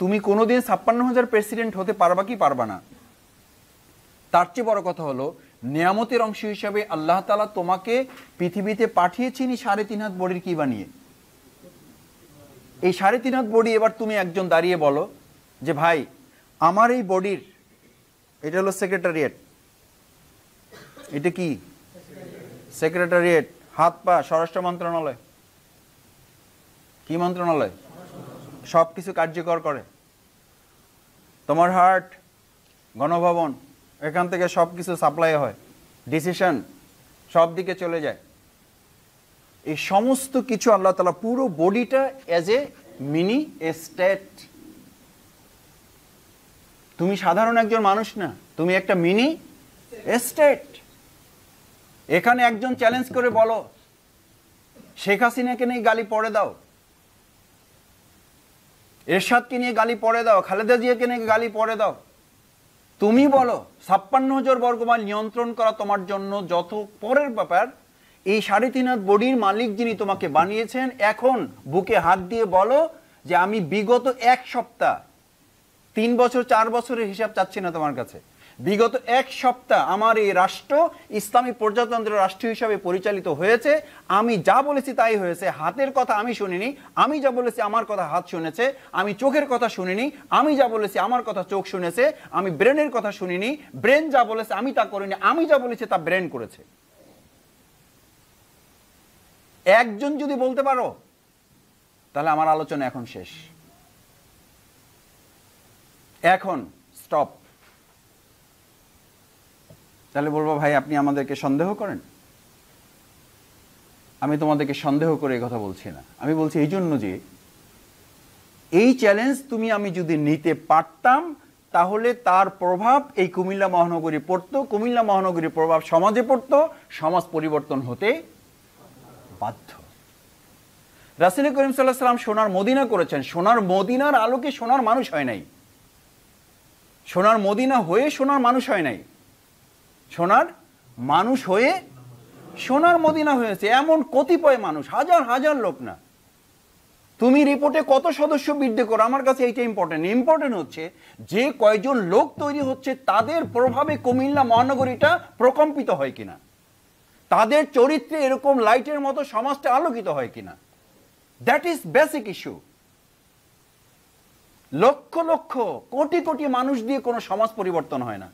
তুমি কোনোদিন ছাপ্পান্ন হাজার প্রেসিডেন্ট হতে পারবা কি পারবা না তার চেয়ে বড় কথা হলো নিয়ামতের অংশ হিসাবে আল্লাহ তালা তোমাকে পৃথিবীতে পাঠিয়েছিনি সাড়ে তিন হাত বডির কী বানিয়ে এই সাড়ে তিন হাত বডি এবার তুমি একজন দাঁড়িয়ে বলো যে ভাই আমার এই বডির এটা হলো সেক্রেটারিয়েট এটা কি সেক্রেটারিয়েট হাত পা স্বরাষ্ট্র মন্ত্রণালয় কি মন্ত্রণালয় সব কিছু কার্যকর করে তোমার হার্ট গণভবন এখান থেকে সব কিছু সাপ্লাই হয় ডিসিশন সব দিকে চলে যায় এই সমস্ত কিছু আল্লাহ তালা পুরো বডিটা অ্যাজ এ মিনি স্টেট তুমি সাধারণ একজন মানুষ না তুমি একটা মিনি স্টেট এখানে একজন চ্যালেঞ্জ করে বলো শেখ হাসিনাকে নিয়ে গালি পড়ে দাও এরশাদকে নিয়ে গালি পরে দাও খালেদা জিয়াকে নিয়ে গালি পরে দাও তুমি বলো ছাপ্পান্ন হাজার বর্গমাইল নিয়ন্ত্রণ করা তোমার জন্য যত পরের ব্যাপার এই সাড়ে তিন হাত বডির মালিক যিনি তোমাকে বানিয়েছেন এখন বুকে হাত দিয়ে বলো যে আমি বিগত এক সপ্তাহ তিন বছর চার বছরের হিসাব চাচ্ছি না তোমার কাছে বিগত এক সপ্তাহ আমার এই রাষ্ট্র ইসলামী প্রজাতন্ত্র রাষ্ট্র হিসাবে পরিচালিত হয়েছে আমি যা বলেছি তাই হয়েছে হাতের কথা আমি শুনিনি আমি যা বলেছি আমার কথা হাত শুনেছে আমি চোখের কথা শুনিনি আমি যা বলেছি আমার কথা চোখ শুনেছে আমি ব্রেনের কথা শুনিনি ব্রেন যা বলেছে আমি তা করিনি আমি যা বলেছি তা ব্রেন করেছে একজন যদি বলতে পারো তাহলে আমার আলোচনা এখন শেষ এখন স্টপ তাহলে বলবো ভাই আপনি আমাদেরকে সন্দেহ করেন আমি তোমাদেরকে সন্দেহ করে এই কথা বলছি না আমি বলছি এই জন্য যে এই চ্যালেঞ্জ তুমি আমি যদি নিতে পারতাম তাহলে তার প্রভাব এই কুমিল্লা মহানগরী পড়তো কুমিল্লা মহানগরীর প্রভাব সমাজে পড়তো সমাজ পরিবর্তন হতে বাধ্য রাসিল করিম সাল্লাহ সাল্লাম সোনার মদিনা করেছেন সোনার মদিনার আলোকে সোনার মানুষ হয় নাই সোনার মদিনা হয়ে সোনার মানুষ হয় নাই সোনার মানুষ হয়ে সোনার মদিনা হয়েছে এমন কতিপয় মানুষ হাজার হাজার লোক না তুমি রিপোর্টে কত সদস্য বৃদ্ধি করো আমার কাছে এইটা ইম্পর্টেন্ট ইম্পর্টেন্ট হচ্ছে যে কয়জন লোক তৈরি হচ্ছে তাদের প্রভাবে কুমিল্লা মহানগরীটা প্রকম্পিত হয় কিনা তাদের চরিত্রে এরকম লাইটের মতো সমাজটা আলোকিত হয় কিনা দ্যাট ইজ বেসিক ইস্যু লক্ষ লক্ষ কোটি কোটি মানুষ দিয়ে কোনো সমাজ পরিবর্তন হয় না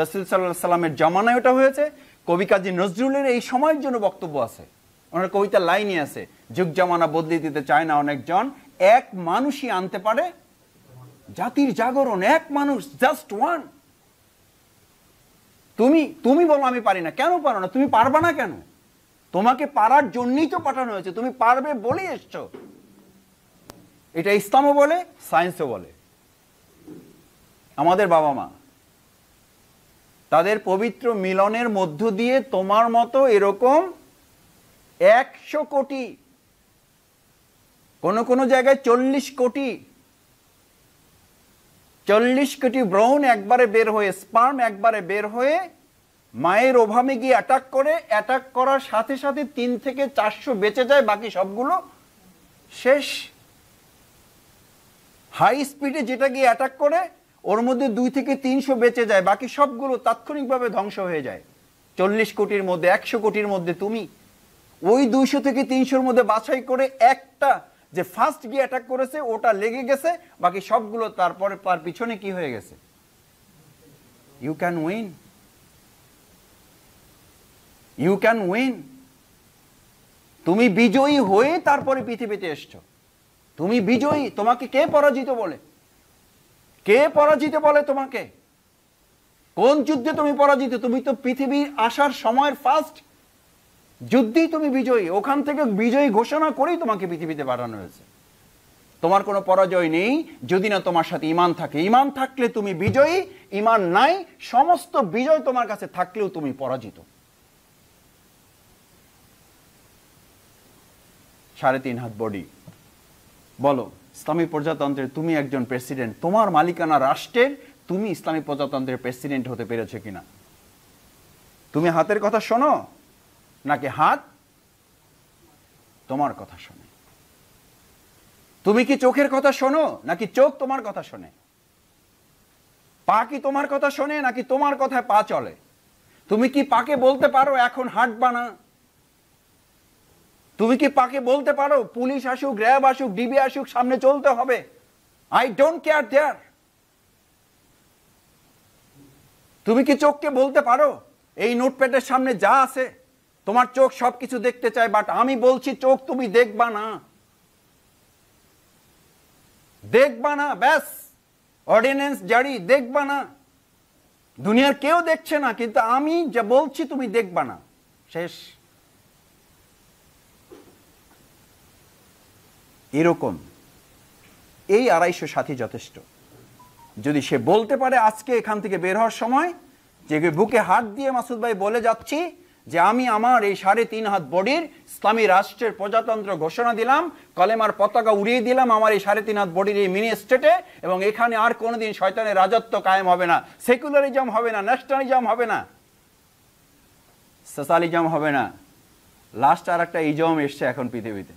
রাসুল সাল্লাহ সাল্লামের জামানায় ওটা হয়েছে কবি কাজী নজরুলের এই সময়ের জন্য বক্তব্য আছে ওনার কবিতা লাইনই আছে যুগ জামানা বদলে দিতে চায় না অনেকজন এক মানুষই আনতে পারে জাতির জাগরণ এক মানুষ জাস্ট ওয়ান তুমি তুমি বলো আমি পারি না কেন পারো না তুমি পারবা না কেন তোমাকে পারার জন্যই তো পাঠানো হয়েছে তুমি পারবে বলেই এসছো এটা ইসলামও বলে সায়েন্সও বলে আমাদের বাবা মা তাদের পবিত্র মিলনের মধ্য দিয়ে তোমার মতো এরকম একশো কোটি কোনো কোনো জায়গায় চল্লিশ কোটি চল্লিশ কোটি ব্রৌন একবারে বের হয়ে স্পার্ম একবারে বের হয়ে মায়ের ওভামে গিয়ে অ্যাটাক করে অ্যাটাক করার সাথে সাথে তিন থেকে চারশো বেঁচে যায় বাকি সবগুলো শেষ হাই স্পিডে যেটা গিয়ে অ্যাটাক করে ওর মধ্যে দুই থেকে তিনশো বেঁচে যায় বাকি সবগুলো তাৎক্ষণিকভাবে ধ্বংস হয়ে যায় চল্লিশ কোটির মধ্যে একশো কোটির মধ্যে তুমি ওই দুইশো থেকে তিনশোর মধ্যে বাছাই করে একটা যে ফার্স্ট গিয়ে অ্যাটাক করেছে ওটা লেগে গেছে বাকি সবগুলো তারপরে তার পিছনে কি হয়ে গেছে you can win you can win তুমি বিজয়ী হয়ে তারপরে পৃথিবীতে এসছো তুমি বিজয়ী তোমাকে কে পরাজিত বলে কে পরাজিত বলে তোমাকে কোন যুদ্ধে তুমি পরাজিত তুমি তো পৃথিবীর আসার সময়ের ফার্স্ট যুদ্ধেই তুমি বিজয়ী ওখান থেকে বিজয়ী ঘোষণা করেই তোমাকে পৃথিবীতে পাঠানো হয়েছে তোমার কোনো পরাজয় নেই যদি না তোমার সাথে ইমান থাকে ইমান থাকলে তুমি বিজয়ী ইমান নাই সমস্ত বিজয় তোমার কাছে থাকলেও তুমি পরাজিত সাড়ে তিন হাত বডি বলো ইসলামী প্রজাতন্ত্রের তুমি একজন প্রেসিডেন্ট তোমার মালিকানা রাষ্ট্রের তুমি ইসলামী প্রজাতন্ত্রের প্রেসিডেন্ট হতে পেরেছো কিনা তুমি হাতের কথা শোনো নাকি হাত তোমার কথা শোনে তুমি কি চোখের কথা শোনো নাকি চোখ তোমার কথা শোনে পা কি তোমার কথা শোনে নাকি তোমার কথায় পা চলে তুমি কি পাকে বলতে পারো এখন হাট বানা তুমি কি পাকে বলতে পারো পুলিশ আসুক র্যাব আসুক ডিবি আসুক সামনে চলতে হবে আই ডোন্ট কেয়ার দেয়ার তুমি কি চোখকে বলতে পারো এই নোটপ্যাডের সামনে যা আছে তোমার চোখ সব কিছু দেখতে চায় বাট আমি বলছি চোখ তুমি দেখবা না দেখবা না ব্যাস অর্ডিনেন্স জারি দেখবা না দুনিয়ার কেউ দেখছে না কিন্তু আমি যা বলছি তুমি দেখবা না শেষ এরকম এই আড়াইশো সাথী যথেষ্ট যদি সে বলতে পারে আজকে এখান থেকে বের হওয়ার সময় যে বুকে হাত দিয়ে মাসুদ ভাই বলে যাচ্ছি যে আমি আমার এই সাড়ে তিন হাত বডির ইসলামী রাষ্ট্রের প্রজাতন্ত্র ঘোষণা দিলাম কলেমার পতাকা উড়িয়ে দিলাম আমার এই সাড়ে তিন হাত বডির এই মিনি স্টেটে এবং এখানে আর কোনোদিন শয়তানের রাজত্ব কায়েম হবে না সেকুলারিজম হবে না ন্যাশনালিজম হবে না সোশ্যালিজম হবে না লাস্ট আর একটা ইজম এসছে এখন পৃথিবীতে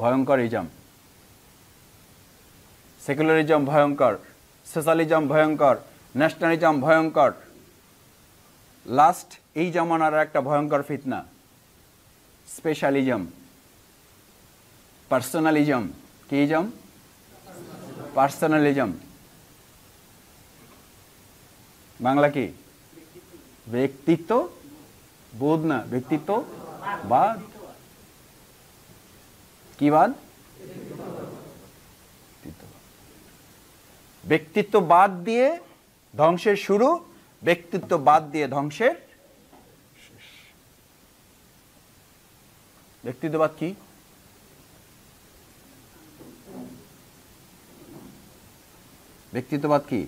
ভয়ঙ্করিজম সেকুলারিজম ভয়ঙ্কর সোশ্যালিজম ভয়ঙ্কর ন্যাশনালিজম ভয়ঙ্কর লাস্ট এই জমানার একটা ভয়ঙ্কর ফিতনা স্পেশালিজম পার্সোনালিজম কিজম পার্সোনালিজম বাংলা কি ব্যক্তিত্ব বোধ না ব্যক্তিত্ব বা কিবাদ ব্যক্তিত্ব বাদ দিয়ে ধ্বংসের শুরু ব্যক্তিত্ব বাদ দিয়ে ধ্বংসের ব্যক্তিত্ববাদ কি ব্যক্তিত্ববাদ কি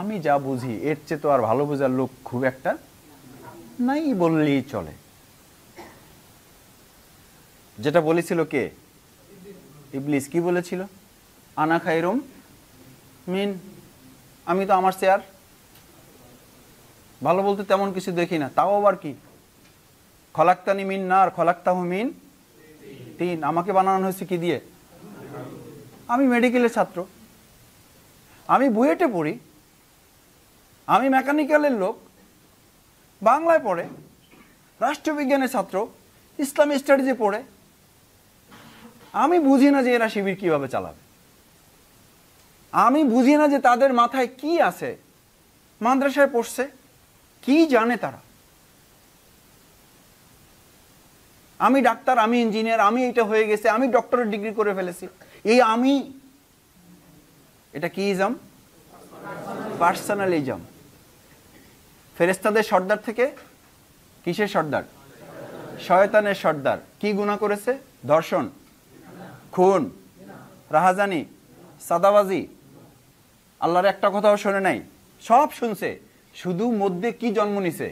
আমি যা বুঝি এর চেয়ে তো আর ভালো বোঝার লোক খুব একটা নাই বললেই চলে যেটা বলেছিল কে ইবলিস কি বলেছিল আনা খাইরুম মিন আমি তো আমার শেয়ার ভালো বলতে তেমন কিছু দেখি না তাও আবার কি খলাক্তানি মিন না আর খলাক্তাহ মিন তিন আমাকে বানানো হয়েছে কি দিয়ে আমি মেডিকেলের ছাত্র আমি বুয়েটে পড়ি আমি মেকানিক্যালের লোক বাংলায় পড়ে রাষ্ট্রবিজ্ঞানের ছাত্র ইসলাম স্টাডিজে পড়ে আমি বুঝি না যে এরা শিবির কিভাবে চালাবে আমি বুঝি না যে তাদের মাথায় কি আছে মাদ্রাসায় পড়ছে কি জানে তারা আমি ডাক্তার আমি ইঞ্জিনিয়ার আমি এটা হয়ে গেছে আমি ডক্টরের ডিগ্রি করে ফেলেছি এই আমি এটা কি ইজম পার্সোনালিজম ফেরেস্তাদের সর্দার থেকে কিসের সর্দার শয়তানের সর্দার কি গুণা করেছে ধর্ষণ খুন রাহাজানি সাদাবাজি আল্লাহর একটা কথাও শোনে নাই সব শুনছে শুধু মধ্যে কি জন্ম নিছে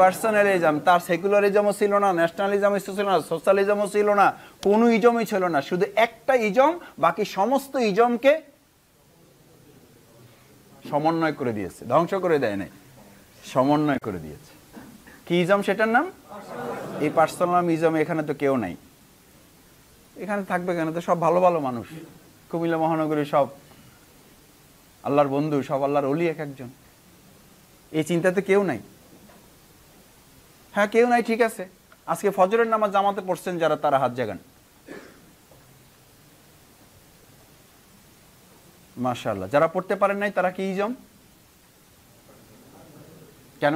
পার্সোনালিজম তার সেকুলারিজমও ছিল না ন্যাশনালিজম ছিল না সোশ্যালিজমও ছিল না কোনো ইজমই ছিল না শুধু একটা ইজম বাকি সমস্ত ইজমকে সমন্বয় করে দিয়েছে ধ্বংস করে দেয় নাই সমন্বয় করে দিয়েছে কি ইজম সেটার নাম এই পার্সোনাল ইজম এখানে তো কেউ নাই এখানে থাকবে কেন তো সব ভালো ভালো মানুষ কুমিল্লা মহানগরী সব আল্লাহর বন্ধু সব আল্লাহর অলি এক একজন এই চিন্তাতে কেউ নাই হ্যাঁ কেউ নাই ঠিক আছে আজকে ফজরের নামাজ জামাতে পড়ছেন যারা তারা হাত জাগান মাশাল্লাহ যারা পড়তে পারেন নাই তারা কি ইজম কেন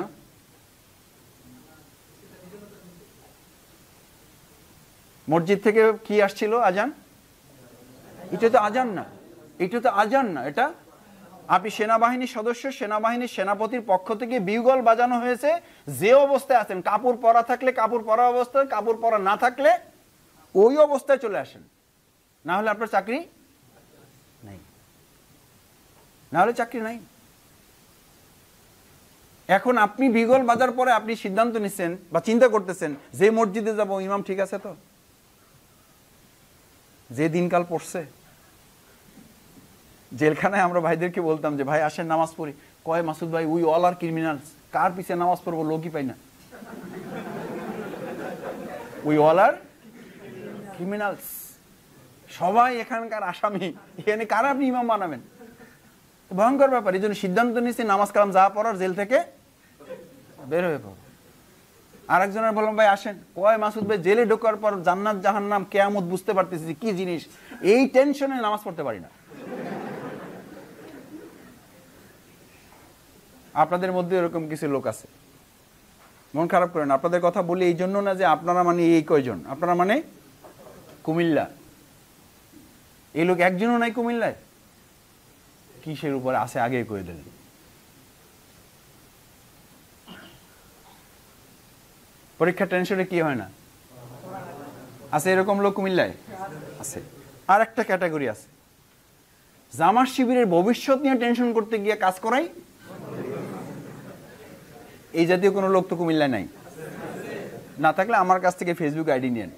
মসজিদ থেকে কি আসছিল আজান এটা তো আজান না এটা তো আজান না এটা আপনি সেনাবাহিনীর সদস্য সেনাবাহিনীর সেনাপতির পক্ষ থেকে বিউগল বাজানো হয়েছে যে অবস্থায় আছেন কাপড় পরা থাকলে কাপড় পরা অবস্থায় কাপড় পরা না থাকলে ওই অবস্থায় চলে আসেন না হলে আপনার চাকরি নাই না হলে চাকরি নাই এখন আপনি বিগল বাজার পরে আপনি সিদ্ধান্ত নিচ্ছেন বা চিন্তা করতেছেন যে মসজিদে যাব ইমাম ঠিক আছে তো যে দিনকাল পড়ছে জেলখানায় আমরা ভাইদেরকে বলতাম যে ভাই আসেন নামাজ পড়ি কয় মাসুদ ভাই উই অল আর ক্রিমিনালস কার পিছিয়ে নামাজ পড়বো লোকই পাই না উই অল আর ক্রিমিনালস সবাই এখানকার আসামি এখানে কার আপনি ইমাম বানাবেন ভয়ঙ্কর ব্যাপার এই জন্য সিদ্ধান্ত নিয়েছি নামাজ কালাম যা পড়ার জেল থেকে বের হয়ে পড়ো আরেকজনের বললাম ভাই আসেন কয় মাসুদ ভাই জেলে ঢোকার পর জান্নাত জাহান নাম কেয়ামত বুঝতে পারতেছি কি জিনিস এই টেনশনে নামাজ পড়তে পারি না আপনাদের মধ্যে এরকম কিছু লোক আছে মন খারাপ করেন আপনাদের কথা বলি এই জন্য না যে আপনারা মানে এই কয়জন আপনারা মানে কুমিল্লা এই লোক একজনও নাই কুমিল্লায় কিসের উপর আছে আগে কয়ে দিলেন পরীক্ষার টেনশনে কি হয় না আছে এরকম লোক কুমিল্লায় আছে আর একটা ক্যাটাগরি আছে জামার শিবিরের ভবিষ্যৎ নিয়ে টেনশন করতে গিয়ে কাজ করাই এই জাতীয় কোনো লোক তো কুমিল্লায় নাই না থাকলে আমার কাছ থেকে ফেসবুক আইডি নেন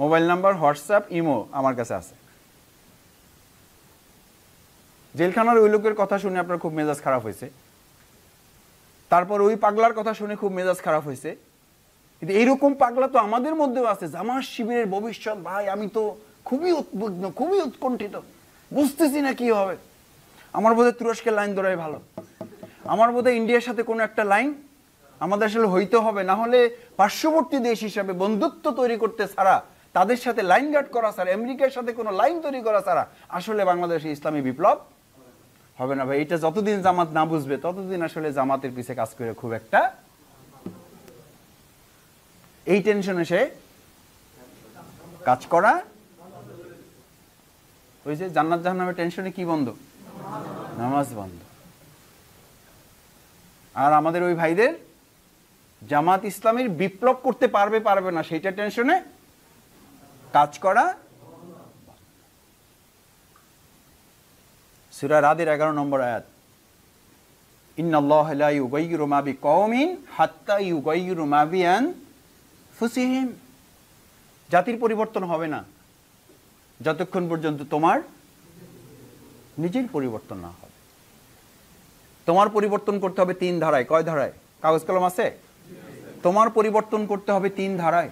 মোবাইল নাম্বার হোয়াটসঅ্যাপ ইমো আমার কাছে আছে জেলখানার ওই লোকের কথা শুনে আপনার খুব মেজাজ খারাপ হয়েছে তারপর ওই পাগলার কথা শুনে খুব মেজাজ খারাপ হয়েছে কিন্তু এইরকম পাগলা তো আমাদের মধ্যেও আছে জামা শিবিরের ভবিষ্যৎ ভাই আমি তো খুবই উদ্বিগ্ন খুবই উৎকণ্ঠিত বুঝতেছি না কি হবে আমার বোধহয় তুরস্কের লাইন ধরাই ভালো আমার বোধহয় ইন্ডিয়ার সাথে কোনো একটা লাইন আমাদের আসলে হইতে হবে না হলে পার্শ্ববর্তী দেশ হিসাবে বন্ধুত্ব তৈরি করতে ছাড়া তাদের সাথে লাইন গার্ড করা ছাড়া আমেরিকার সাথে কোনো লাইন তৈরি করা ছাড়া আসলে বাংলাদেশে ইসলামী বিপ্লব হবে না ভাই এটা যতদিন জামাত না বুঝবে ততদিন আসলে জামাতের পিছে কাজ করে খুব একটা এই টেনশনে সে কাজ করা ওই যে জান্নাত জাহান্নামের টেনশনে কি বন্ধ নামাজ বন্ধ আর আমাদের ওই ভাইদের জামাত ইসলামের বিপ্লব করতে পারবে পারবে না সেইটা টেনশনে কাজ করা সুরা রাদের এগারো নম্বর আয়াত ইন্নআল্লাহরুমাবি কৌমিন হাত্তা ইউগাইরুমাবিয়ান ফুসিহিম জাতির পরিবর্তন হবে না যতক্ষণ পর্যন্ত তোমার নিজের পরিবর্তন না হবে তোমার পরিবর্তন করতে হবে তিন ধারায় কয় ধারায় কাগজ কলম আছে তোমার পরিবর্তন করতে হবে তিন ধারায়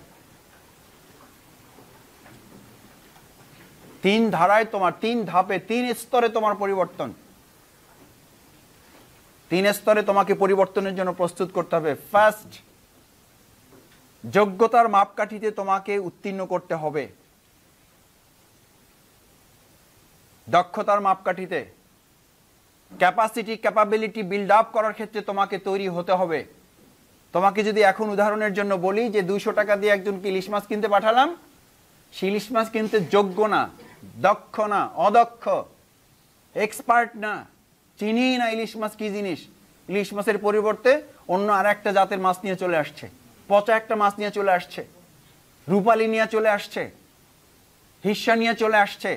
তিন ধারায় তোমার তিন ধাপে তিন স্তরে তোমার পরিবর্তন তিন স্তরে তোমাকে পরিবর্তনের জন্য প্রস্তুত করতে হবে ফার্স্ট যোগ্যতার মাপকাঠিতে তোমাকে উত্তীর্ণ করতে হবে দক্ষতার মাপকাঠিতে ক্যাপাসিটি ক্যাপাবিলিটি বিল্ড আপ করার ক্ষেত্রে তোমাকে তৈরি হতে হবে তোমাকে যদি এখন উদাহরণের জন্য বলি যে দুইশো টাকা দিয়ে একজনকে ইলিশ মাছ কিনতে পাঠালাম সে ইলিশ মাছ কিনতে যোগ্য না দক্ষ না অদক্ষ এক্সপার্ট না চিনি না ইলিশ মাছ কি জিনিস ইলিশ মাছের পরিবর্তে অন্য আর একটা জাতের মাছ নিয়ে চলে আসছে পচা একটা মাছ নিয়ে চলে আসছে রূপালি নিয়ে চলে আসছে হিসা নিয়ে চলে আসছে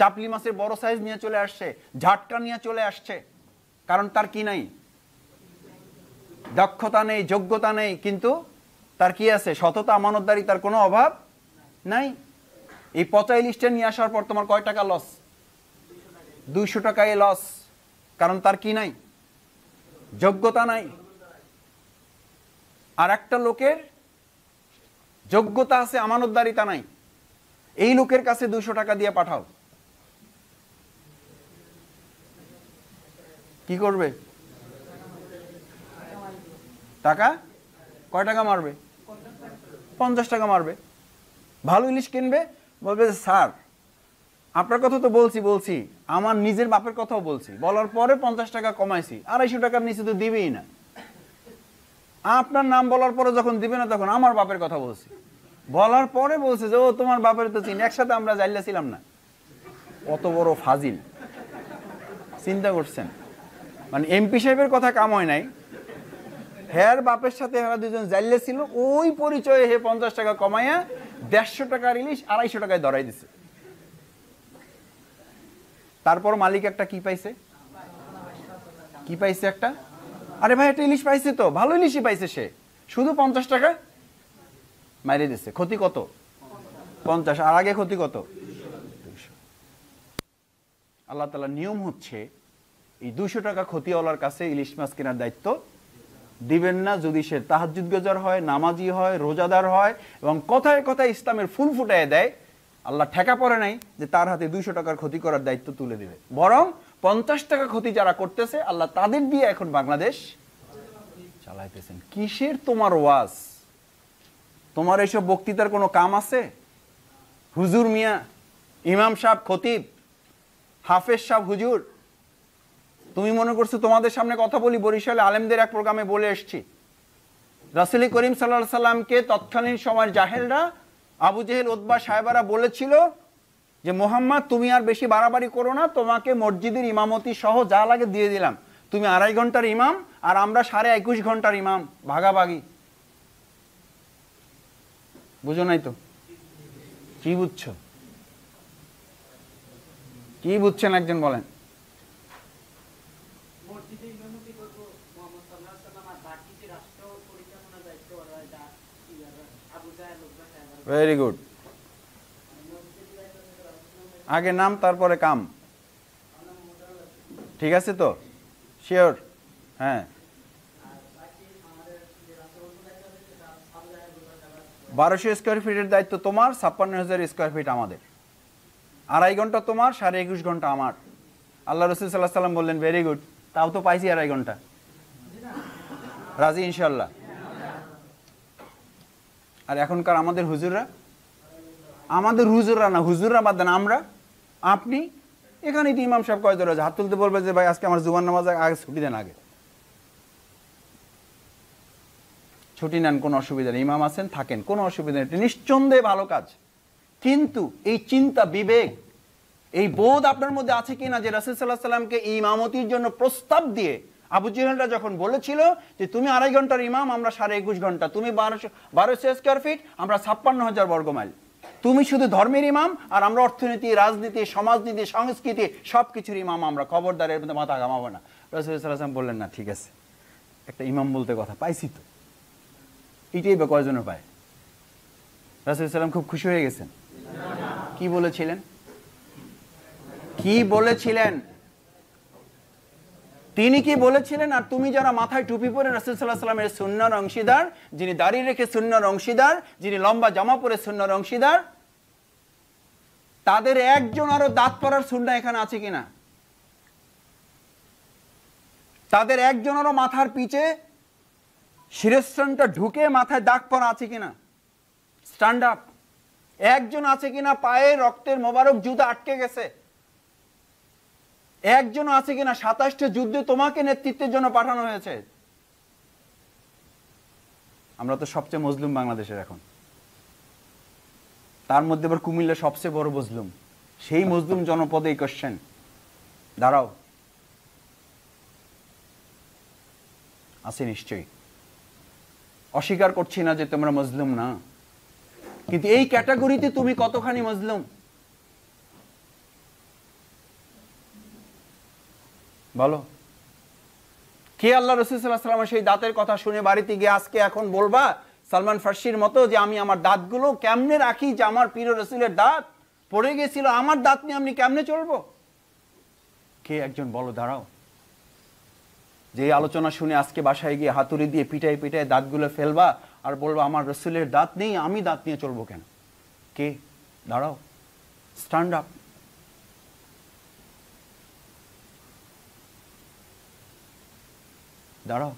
চাপলি মাছের বড় সাইজ নিয়ে চলে আসছে ঝাটকা নিয়ে চলে আসছে কারণ তার কি নাই দক্ষতা নেই যোগ্যতা নেই কিন্তু তার কি আছে সততা আমানতদারি তার কোনো অভাব নাই এই পচা ইলিশটা নিয়ে আসার পর তোমার কয় টাকা লস দুইশো টাকায় লস কারণ তার কি নাই যোগ্যতা নাই আর একটা লোকের যোগ্যতা আছে আমানতদারিতা নাই এই লোকের কাছে দুশো টাকা দিয়ে পাঠাও কি করবে টাকা কয় টাকা মারবে পঞ্চাশ টাকা মারবে ভালো ইলিশ কিনবে বলবে স্যার আপনার কথা তো বলছি বলছি আমার নিজের বাপের কথাও বলছি বলার পরে পঞ্চাশ টাকা কমাইছি আড়াইশো টাকার নিচে তো দিবেই না আপনার নাম বলার পরে যখন দিবে না তখন আমার বাপের কথা বলছি বলার পরে বলছে যে ও তোমার বাপের তো চিনি একসাথে আমরা ছিলাম না অত বড় ফাজিল চিন্তা করছেন মানে এমপি সাহেবের কথা কাম হয় নাই হ্যার বাপের সাথে হ্যাঁ দুজন জাইলে ছিল ওই পরিচয়ে হে পঞ্চাশ টাকা কমাইয়া দেড়শো টাকার ইলিশ আড়াইশো টাকায় ধরাই দিছে তারপর মালিক একটা কি পাইছে কি পাইছে একটা আরে ভাই একটা ইলিশ পাইছে তো ভালো ইলিশই পাইছে সে শুধু পঞ্চাশ টাকা মারিয়ে দিছে ক্ষতি কত পঞ্চাশ আর আগে ক্ষতি কত আল্লাহ তালা নিয়ম হচ্ছে এই দুশো টাকা ক্ষতিওয়ালার কাছে ইলিশ মাছ কেনার দায়িত্ব দিবেন না যদি সে তাহাজুদ গজার হয় নামাজি হয় রোজাদার হয় এবং কথায় কথায় ইসলামের ফুল ফুটায় দেয় আল্লাহ ঠেকা পড়ে নাই যে তার হাতে দুইশো টাকার ক্ষতি করার দায়িত্ব তুলে দেবে বরং পঞ্চাশ টাকা ক্ষতি যারা করতেছে আল্লাহ তাদের দিয়ে এখন বাংলাদেশ চালাইতেছেন কিসের তোমার ওয়াজ তোমার এসব বক্তৃতার কোনো কাম আছে হুজুর মিয়া ইমাম সাহ খতিব হাফেজ সাহ হুজুর তুমি মনে করছো তোমাদের সামনে কথা বলি বরিশালে আলেমদের এক প্রোগ্রামে বলে এসছি রাসুলি করিম সাল্লাহ সাল্লামকে তৎকালীন সময়ের জাহেলরা আবু জাহেল ওদবা সাহেবারা বলেছিল যে মোহাম্মদ তুমি আর বেশি বাড়াবাড়ি করো না তোমাকে মসজিদের ইমামতি সহ যা লাগে দিয়ে দিলাম তুমি আড়াই ঘন্টার ইমাম আর আমরা সাড়ে একুশ ঘন্টার ইমাম ভাগাভাগি বুঝো নাই তো কি বুঝছো কি বুঝছেন একজন বলেন ভেরি গুড আগে নাম তারপরে কাম ঠিক আছে তো শিওর হ্যাঁ বারোশো স্কোয়ার ফিটের দায়িত্ব তোমার ছাপ্পান্ন হাজার স্কোয়ার ফিট আমাদের আড়াই ঘন্টা তোমার সাড়ে একুশ ঘন্টা আমার আল্লাহ রসুল সাল্লাহ সাল্লাম বললেন ভেরি গুড তাও তো পাইছি আড়াই ঘন্টা রাজি ইনশাল্লাহ আর এখনকার আমাদের হুজুররা আমাদের হুজুররা না হুজুররা বাদ দেন আমরা আপনি এখানে তো ইমাম সাহেব কয় দরজা হাত তুলতে বলবে যে ভাই আজকে আমার জুবান নামাজ আগে ছুটি দেন আগে ছুটি নেন কোনো অসুবিধা নেই ইমাম আছেন থাকেন কোনো অসুবিধা নেই নিঃসন্দেহে ভালো কাজ কিন্তু এই চিন্তা বিবেক এই বোধ আপনার মধ্যে আছে কিনা যে রাসুল সাল্লাহ সাল্লামকে ইমামতির জন্য প্রস্তাব দিয়ে আবু জিহানরা যখন বলেছিল যে তুমি আড়াই ঘন্টার ইমাম আমরা সাড়ে একুশ ঘন্টা তুমি বারোশো বারোশো স্কোয়ার ফিট আমরা ছাপ্পান্ন হাজার বর্গ মাইল তুমি শুধু ধর্মের ইমাম আর আমরা অর্থনীতি রাজনীতি সমাজনীতি সংস্কৃতি সব কিছুর ইমাম আমরা খবরদারের মধ্যে মাথা ঘামাবো না রসুলাম বললেন না ঠিক আছে একটা ইমাম বলতে কথা পাইছি তো এটাই বা কয়জনে পায় রাসুলাম খুব খুশি হয়ে গেছেন কি বলেছিলেন কি বলেছিলেন তিনি কি বলেছিলেন আর তুমি যারা মাথায় টুপি পরে রাসুল সাল্লাহ সাল্লামের সুন্নার অংশীদার যিনি দাঁড়িয়ে রেখে সুন্নার অংশীদার যিনি লম্বা জামা পরে সুন্নার অংশীদার তাদের একজন আরো দাঁত পরার সুন্না এখানে আছে কিনা তাদের একজন আরো মাথার পিছে শিরস্থানটা ঢুকে মাথায় দাগ পরা আছে কিনা স্ট্যান্ড আপ একজন আছে কিনা পায়ে রক্তের মোবারক জুতা আটকে গেছে একজন আছে কিনা সাতাশটা যুদ্ধে তোমাকে নেতৃত্বের জন্য পাঠানো হয়েছে আমরা তো সবচেয়ে মজলুম বাংলাদেশের এখন তার মধ্যে আবার কুমিল্লা সবচেয়ে বড় মজলুম সেই মজলুম জনপদে এই কোশ্চেন দাঁড়াও আছে নিশ্চয়ই অস্বীকার করছি না যে তোমরা মজলুম না কিন্তু এই ক্যাটাগরিতে তুমি কতখানি মজলুম বলো কে আল্লাহ রসুলামের সেই দাঁতের কথা শুনে বাড়িতে গিয়ে আজকে এখন বলবা সালমান ফার্সির মতো যে আমি আমার দাঁতগুলো কেমনে রাখি যে আমার পীর রসুলের দাঁত পড়ে গেছিল আমার দাঁত নিয়ে আমি কেমনে চলবো কে একজন বলো দাঁড়াও যে আলোচনা শুনে আজকে বাসায় গিয়ে হাতুড়ি দিয়ে পিটাই পিটাই দাঁতগুলো ফেলবা আর বলবা আমার রসুলের দাঁত নেই আমি দাঁত নিয়ে চলবো কেন কে দাঁড়াও স্ট্যান্ড আপ দাঁড়াও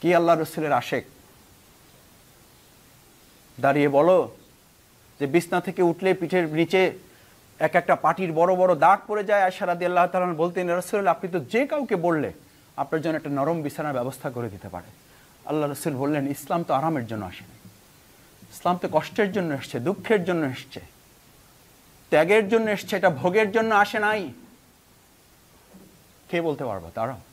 কি আল্লাহ রসুলের আশেক দাঁড়িয়ে বলো যে বিছনা থেকে উঠলে পিঠের নিচে এক একটা পাটির বড় বড় দাগ পড়ে যায় আর সারাদি আল্লাহ তালন বলতেন রসুল আপনি তো যে কাউকে বললে আপনার জন্য একটা নরম বিছানার ব্যবস্থা করে দিতে পারে আল্লাহ রসুল বললেন ইসলাম তো আরামের জন্য আসেনি ইসলাম তো কষ্টের জন্য এসছে দুঃখের জন্য এসছে ত্যাগের জন্য এসছে এটা ভোগের জন্য আসে নাই কে বলতে পারবো তারা